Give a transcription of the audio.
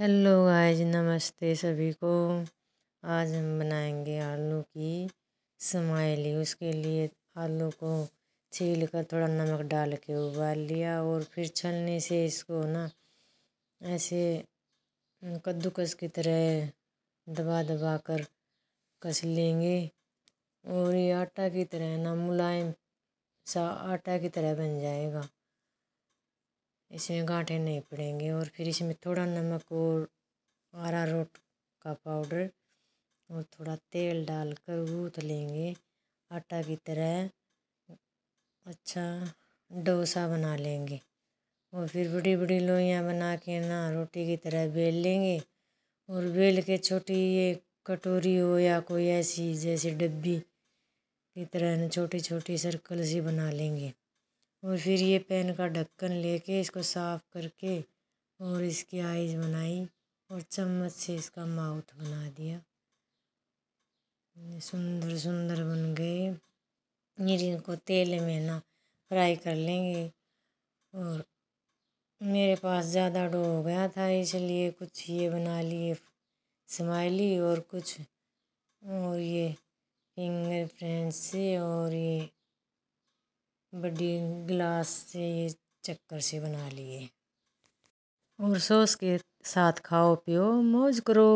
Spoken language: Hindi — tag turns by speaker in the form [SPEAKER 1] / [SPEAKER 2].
[SPEAKER 1] हेलो गाइस नमस्ते सभी को आज हम बनाएंगे आलू की समाइली उसके लिए आलू को छील कर थोड़ा नमक डाल के उबाल लिया और फिर छलने से इसको ना ऐसे कद्दूकस की तरह दबा दबा कर कस लेंगे और ये आटा की तरह ना मुलायम सा आटा की तरह बन जाएगा इसमें गांठे नहीं पड़ेंगे और फिर इसमें थोड़ा नमक और आरा रोट का पाउडर और थोड़ा तेल डालकर गूथ लेंगे आटा की तरह अच्छा डोसा बना लेंगे और फिर बड़ी बड़ी लोइयाँ बना के ना रोटी की तरह बेल लेंगे और बेल के छोटी ये कटोरी हो या कोई ऐसी जैसे डब्बी की तरह ना छोटी छोटी सर्कल सी बना लेंगे और फिर ये पेन का ढक्कन लेके इसको साफ़ करके और इसकी आइज बनाई और चम्मच से इसका माउथ बना दिया सुंदर सुंदर बन गए ये इनको तेल में ना फ्राई कर लेंगे और मेरे पास ज़्यादा डो हो गया था इसलिए कुछ ये बना लिए स्माइली और कुछ और ये फिंगर फ्रेंड से और ये बड़ी गिलास से ये चक्कर से बना लिए
[SPEAKER 2] और सॉस के
[SPEAKER 1] साथ खाओ पियो मौज करो